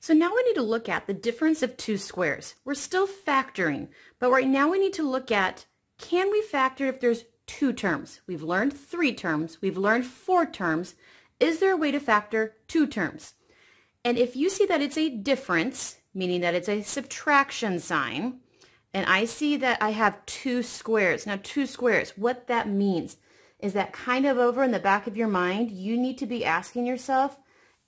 So now we need to look at the difference of two squares. We're still factoring, but right now we need to look at can we factor if there's two terms? We've learned three terms, we've learned four terms. Is there a way to factor two terms? And if you see that it's a difference, meaning that it's a subtraction sign, and I see that I have two squares. Now two squares, what that means is that kind of over in the back of your mind, you need to be asking yourself,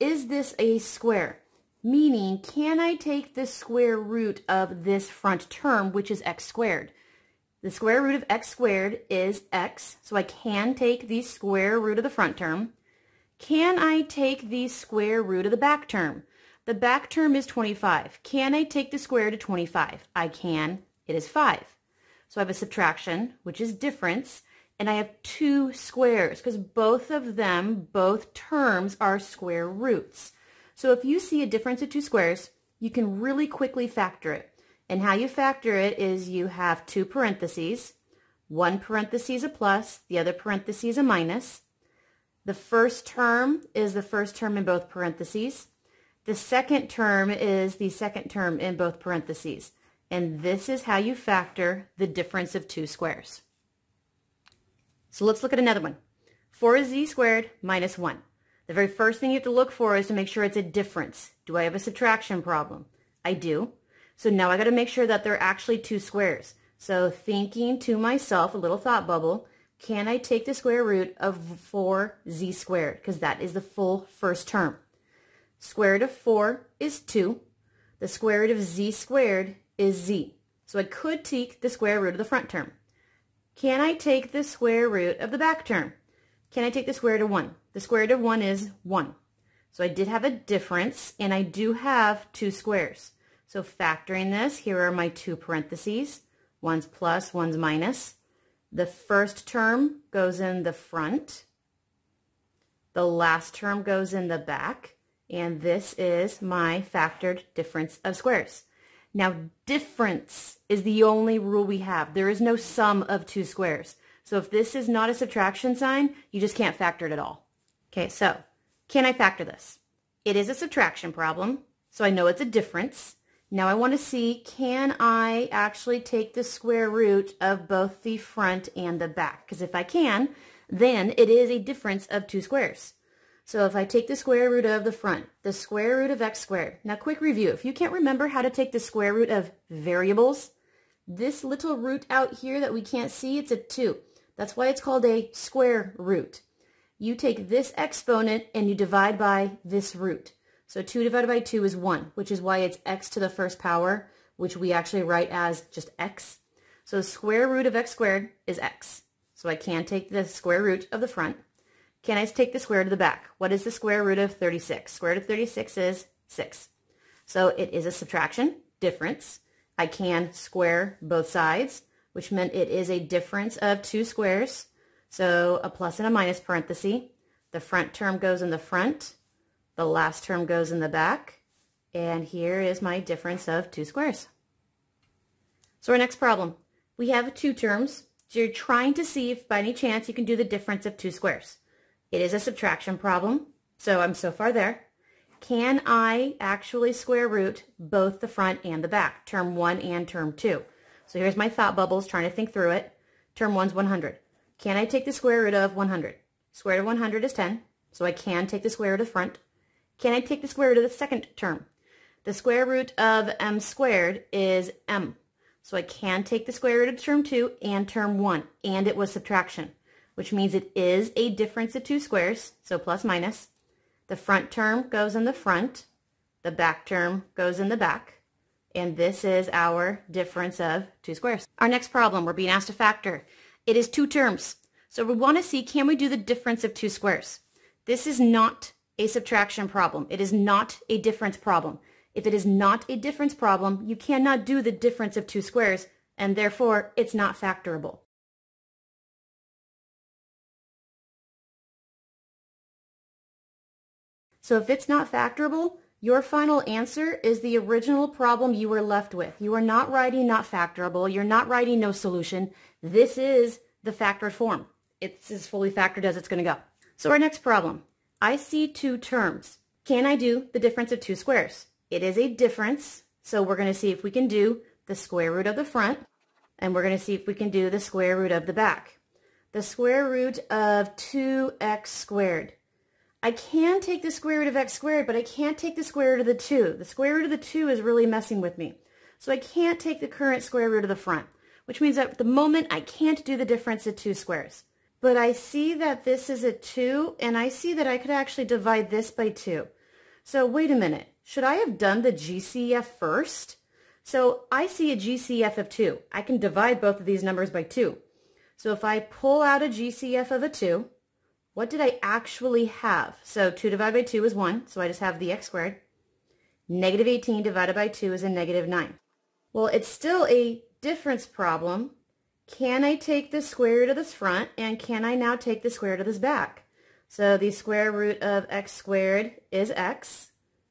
is this a square? meaning can I take the square root of this front term, which is x squared? The square root of x squared is x, so I can take the square root of the front term. Can I take the square root of the back term? The back term is 25. Can I take the square root of 25? I can. It is 5. So I have a subtraction, which is difference, and I have two squares because both of them, both terms are square roots. So if you see a difference of two squares, you can really quickly factor it. And how you factor it is you have two parentheses, one parentheses a plus, the other parentheses a minus. The first term is the first term in both parentheses. The second term is the second term in both parentheses. And this is how you factor the difference of two squares. So let's look at another one. 4 z squared minus 1. The very first thing you have to look for is to make sure it's a difference. Do I have a subtraction problem? I do. So now I got to make sure that they're actually two squares. So thinking to myself, a little thought bubble, can I take the square root of 4z squared? Because that is the full first term. Square root of 4 is 2. The square root of z squared is z. So I could take the square root of the front term. Can I take the square root of the back term? can I take the square root of 1? The square root of 1 is 1. So I did have a difference, and I do have two squares. So factoring this, here are my two parentheses. One's plus, one's minus. The first term goes in the front. The last term goes in the back. And this is my factored difference of squares. Now, difference is the only rule we have. There is no sum of two squares. So if this is not a subtraction sign, you just can't factor it at all. Okay, so can I factor this? It is a subtraction problem, so I know it's a difference. Now I want to see, can I actually take the square root of both the front and the back? Because if I can, then it is a difference of two squares. So if I take the square root of the front, the square root of x squared. Now quick review, if you can't remember how to take the square root of variables, this little root out here that we can't see, it's a 2. That's why it's called a square root. You take this exponent and you divide by this root. So 2 divided by 2 is 1, which is why it's x to the first power, which we actually write as just x. So square root of x squared is x. So I can take the square root of the front. Can I take the square to the back? What is the square root of 36? Square root of 36 is 6. So it is a subtraction, difference. I can square both sides which meant it is a difference of two squares. So a plus and a minus parenthesis. The front term goes in the front. The last term goes in the back. And here is my difference of two squares. So our next problem, we have two terms. So you're trying to see if by any chance you can do the difference of two squares. It is a subtraction problem, so I'm so far there. Can I actually square root both the front and the back, term one and term two? So here's my thought bubbles trying to think through it. Term 1's 100. Can I take the square root of 100? Square root of 100 is 10, so I can take the square root of front. Can I take the square root of the second term? The square root of m squared is m. So I can take the square root of term 2 and term 1, and it was subtraction, which means it is a difference of two squares, so plus minus. The front term goes in the front. The back term goes in the back. And this is our difference of two squares. Our next problem, we're being asked to factor. It is two terms. So we want to see, can we do the difference of two squares? This is not a subtraction problem. It is not a difference problem. If it is not a difference problem, you cannot do the difference of two squares, and therefore it's not factorable. So if it's not factorable, your final answer is the original problem you were left with. You are not writing not factorable. You're not writing no solution. This is the factored form. It's as fully factored as it's going to go. So our next problem, I see two terms. Can I do the difference of two squares? It is a difference, so we're going to see if we can do the square root of the front, and we're going to see if we can do the square root of the back. The square root of 2x squared. I can take the square root of x squared, but I can't take the square root of the 2. The square root of the 2 is really messing with me. So I can't take the current square root of the front, which means at the moment I can't do the difference of two squares. But I see that this is a 2, and I see that I could actually divide this by 2. So wait a minute. Should I have done the GCF first? So I see a GCF of 2. I can divide both of these numbers by 2. So if I pull out a GCF of a 2, what did I actually have? So 2 divided by 2 is 1, so I just have the x squared. Negative 18 divided by 2 is a negative 9. Well, it's still a difference problem. Can I take the square root of this front, and can I now take the square root of this back? So the square root of x squared is x.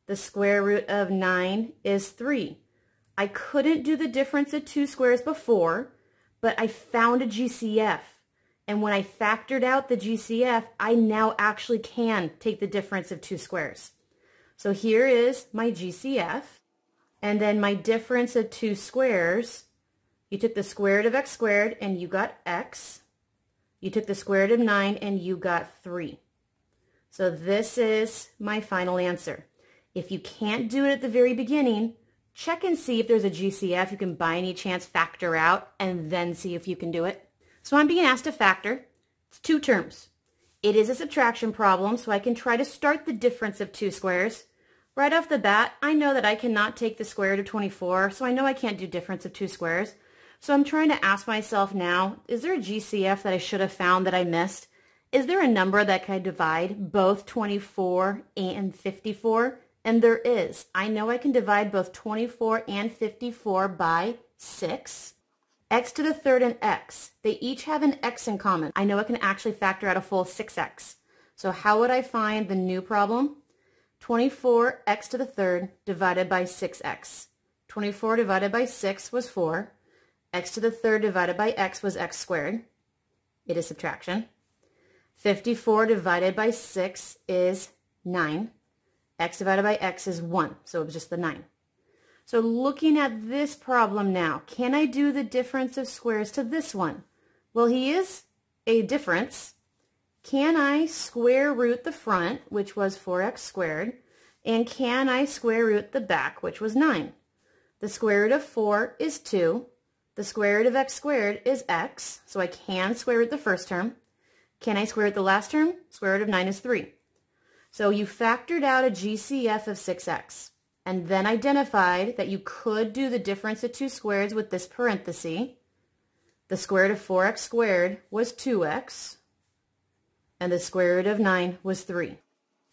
The square root of 9 is 3. I couldn't do the difference of two squares before, but I found a GCF. And when I factored out the GCF, I now actually can take the difference of two squares. So here is my GCF, and then my difference of two squares, you took the square root of x squared and you got x. You took the square root of 9 and you got 3. So this is my final answer. If you can't do it at the very beginning, check and see if there's a GCF you can by any chance factor out and then see if you can do it. So I'm being asked to factor. It's two terms. It is a subtraction problem, so I can try to start the difference of two squares. Right off the bat, I know that I cannot take the square root of 24, so I know I can't do difference of two squares. So I'm trying to ask myself now, is there a GCF that I should have found that I missed? Is there a number that can divide both 24 and 54? And there is. I know I can divide both 24 and 54 by 6 x to the third and x. They each have an x in common. I know I can actually factor out a full 6x. So how would I find the new problem? 24x to the third divided by 6x. 24 divided by 6 was 4. x to the third divided by x was x squared. It is subtraction. 54 divided by 6 is 9. x divided by x is 1, so it was just the 9. So looking at this problem now, can I do the difference of squares to this one? Well, he is a difference. Can I square root the front, which was 4x squared, and can I square root the back, which was 9? The square root of 4 is 2. The square root of x squared is x, so I can square root the first term. Can I square root the last term? Square root of 9 is 3. So you factored out a GCF of 6x and then identified that you could do the difference of two squares with this parenthesis. The square root of 4x squared was 2x, and the square root of 9 was 3.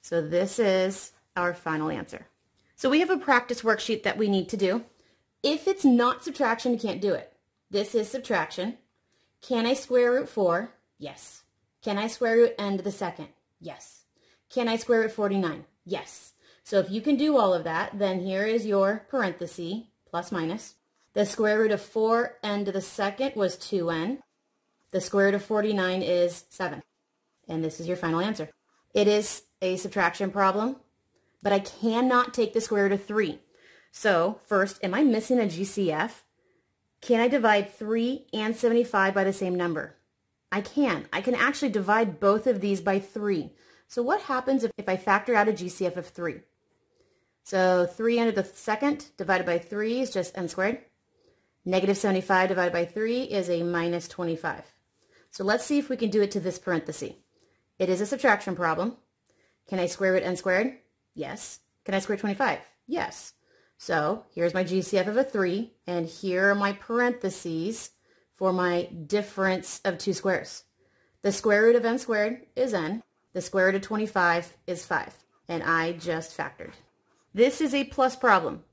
So this is our final answer. So we have a practice worksheet that we need to do. If it's not subtraction, you can't do it. This is subtraction. Can I square root 4? Yes. Can I square root n to the second? Yes. Can I square root 49? Yes. So if you can do all of that, then here is your parenthesis, plus minus. The square root of 4n to the second was 2n. The square root of 49 is 7. And this is your final answer. It is a subtraction problem, but I cannot take the square root of 3. So first, am I missing a GCF? Can I divide 3 and 75 by the same number? I can. I can actually divide both of these by 3. So what happens if, if I factor out a GCF of 3? So 3 under the second divided by 3 is just n squared. Negative 75 divided by 3 is a minus 25. So let's see if we can do it to this parenthesis. It is a subtraction problem. Can I square root n squared? Yes. Can I square 25? Yes. So here's my GCF of a 3, and here are my parentheses for my difference of two squares. The square root of n squared is n. The square root of 25 is 5. And I just factored. This is a plus problem.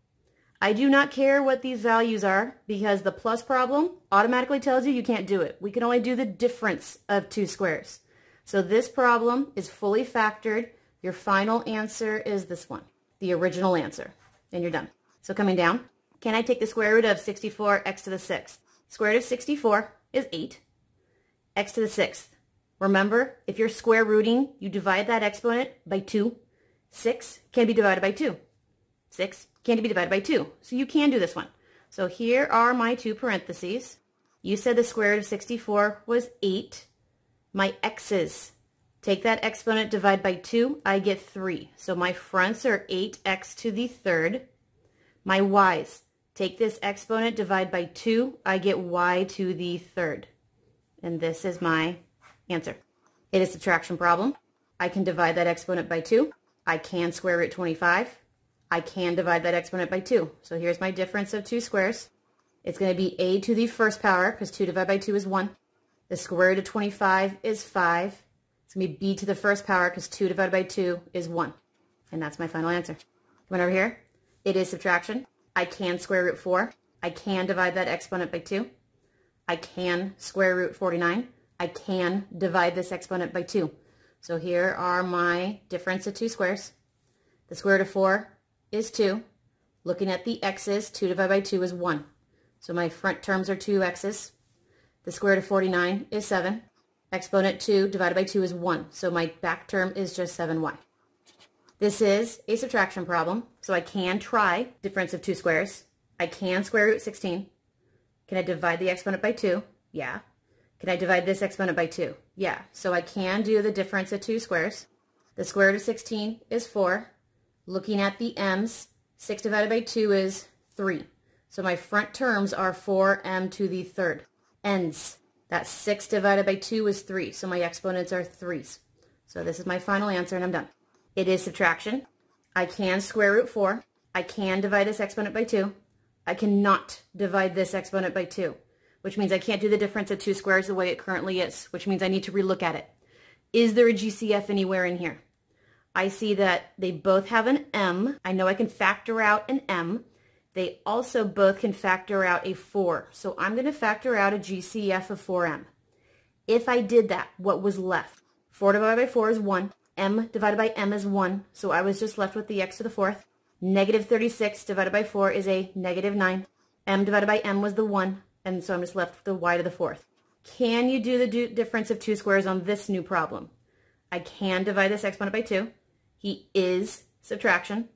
I do not care what these values are because the plus problem automatically tells you you can't do it. We can only do the difference of two squares. So this problem is fully factored. Your final answer is this one, the original answer, and you're done. So coming down, can I take the square root of 64x to the 6th? Square root of 64 is 8. x to the 6th. Remember, if you're square rooting, you divide that exponent by 2. 6 can be divided by 2. 6 can't be divided by 2. So you can do this one. So here are my two parentheses. You said the square root of 64 was 8. My x's. Take that exponent, divide by 2, I get 3. So my fronts are 8x to the third. My y's. Take this exponent, divide by 2, I get y to the third. And this is my answer. It is a subtraction problem. I can divide that exponent by 2. I can square root 25. I can divide that exponent by 2. So here's my difference of two squares. It's going to be a to the first power, because 2 divided by 2 is 1. The square root of 25 is 5. It's going to be b to the first power, because 2 divided by 2 is 1. And that's my final answer. Come on over here. It is subtraction. I can square root 4. I can divide that exponent by 2. I can square root 49. I can divide this exponent by 2. So here are my difference of two squares. The square root of 4 is 2. Looking at the x's, 2 divided by 2 is 1. So my front terms are 2x's. The square root of 49 is 7. Exponent 2 divided by 2 is 1. So my back term is just 7y. This is a subtraction problem, so I can try difference of two squares. I can square root 16. Can I divide the exponent by 2? Yeah. Can I divide this exponent by 2? Yeah. So I can do the difference of two squares. The square root of 16 is 4. Looking at the m's, 6 divided by 2 is 3. So my front terms are 4m to the third. N's, That 6 divided by 2 is 3. So my exponents are 3's. So this is my final answer and I'm done. It is subtraction. I can square root 4. I can divide this exponent by 2. I cannot divide this exponent by 2, which means I can't do the difference of two squares the way it currently is, which means I need to relook at it. Is there a GCF anywhere in here? I see that they both have an M. I know I can factor out an M. They also both can factor out a 4. So I'm going to factor out a GCF of 4M. If I did that, what was left? 4 divided by 4 is 1. M divided by M is 1. So I was just left with the X to the 4th. Negative 36 divided by 4 is a negative 9. M divided by M was the 1. And so I'm just left with the Y to the 4th. Can you do the difference of two squares on this new problem? I can divide this exponent by 2. He is subtraction.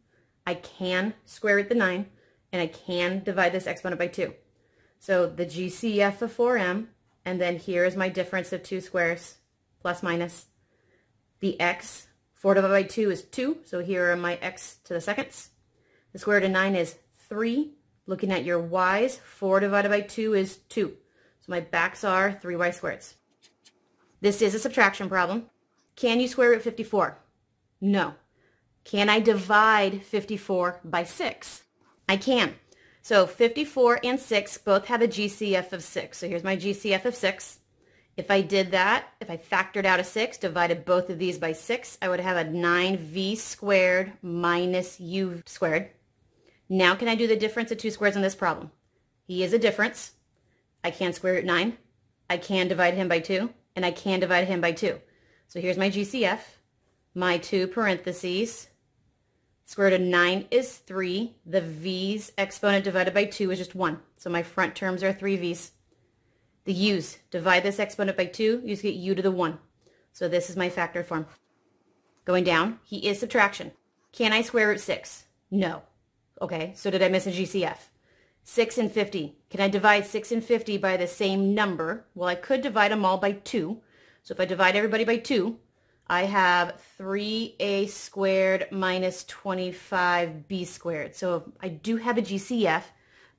I can square root the 9, and I can divide this exponent by 2. So the GCF of 4m, and then here is my difference of 2 squares, plus minus. The x, 4 divided by 2 is 2, so here are my x to the seconds. The square root of 9 is 3. Looking at your y's, 4 divided by 2 is 2. So my backs are 3y squareds. This is a subtraction problem. Can you square root 54? No. Can I divide 54 by 6? I can. So 54 and 6 both have a GCF of 6. So here's my GCF of 6. If I did that, if I factored out a 6, divided both of these by 6, I would have a 9v squared minus u squared. Now can I do the difference of two squares in this problem? He is a difference. I can square root 9. I can divide him by 2, and I can divide him by 2. So here's my GCF my two parentheses. Square root of 9 is 3. The v's exponent divided by 2 is just 1. So my front terms are 3 v's. The u's, divide this exponent by 2, you get u to the 1. So this is my factor form. Going down, he is subtraction. Can I square root 6? No. Okay, so did I miss a GCF? 6 and 50. Can I divide 6 and 50 by the same number? Well, I could divide them all by 2. So if I divide everybody by 2, I have 3a squared minus 25b squared. So I do have a GCF,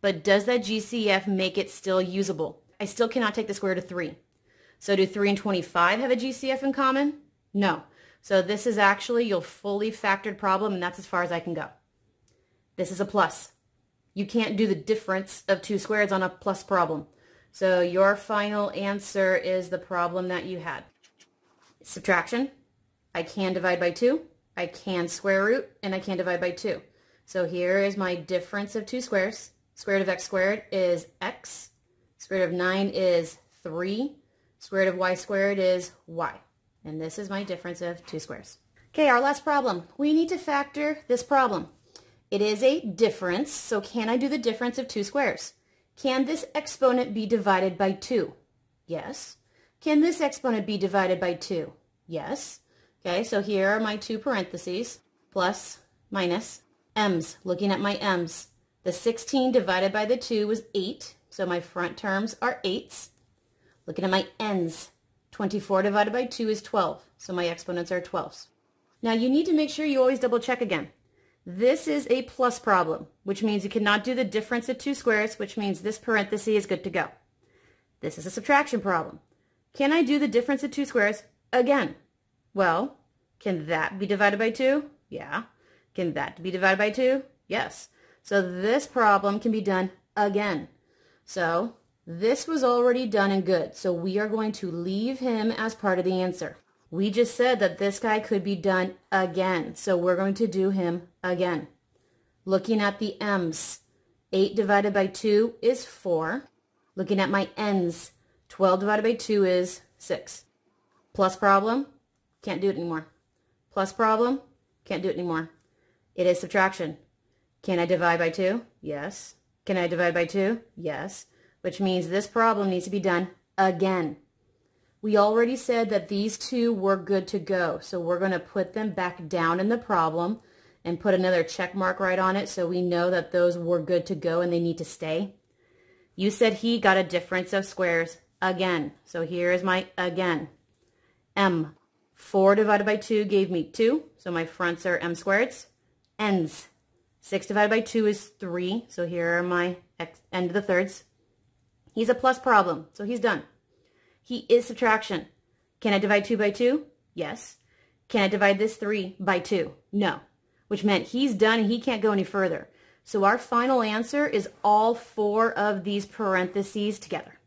but does that GCF make it still usable? I still cannot take the square root of 3. So do 3 and 25 have a GCF in common? No. So this is actually your fully factored problem, and that's as far as I can go. This is a plus. You can't do the difference of two squares on a plus problem. So your final answer is the problem that you had. Subtraction. I can divide by 2, I can square root, and I can divide by 2. So here is my difference of two squares. Square root of x squared is x. Square root of 9 is 3. Square root of y squared is y. And this is my difference of two squares. Okay, our last problem. We need to factor this problem. It is a difference, so can I do the difference of two squares? Can this exponent be divided by 2? Yes. Can this exponent be divided by 2? Yes. Okay, so here are my two parentheses, plus, minus, m's, looking at my m's. The 16 divided by the 2 was 8, so my front terms are 8s. Looking at my n's, 24 divided by 2 is 12, so my exponents are 12s. Now you need to make sure you always double check again. This is a plus problem, which means you cannot do the difference of two squares, which means this parenthesis is good to go. This is a subtraction problem. Can I do the difference of two squares again? Well, can that be divided by 2? Yeah. Can that be divided by 2? Yes. So this problem can be done again. So this was already done and good. So we are going to leave him as part of the answer. We just said that this guy could be done again. So we're going to do him again. Looking at the m's, 8 divided by 2 is 4. Looking at my n's, 12 divided by 2 is 6. Plus problem, can't do it anymore. Plus problem? Can't do it anymore. It is subtraction. Can I divide by 2? Yes. Can I divide by 2? Yes. Which means this problem needs to be done again. We already said that these two were good to go, so we're going to put them back down in the problem and put another check mark right on it so we know that those were good to go and they need to stay. You said he got a difference of squares again, so here is my again. M. 4 divided by 2 gave me 2, so my fronts are m squareds. Ends. 6 divided by 2 is 3, so here are my x, end of the thirds. He's a plus problem, so he's done. He is subtraction. Can I divide 2 by 2? Yes. Can I divide this 3 by 2? No, which meant he's done and he can't go any further. So our final answer is all four of these parentheses together.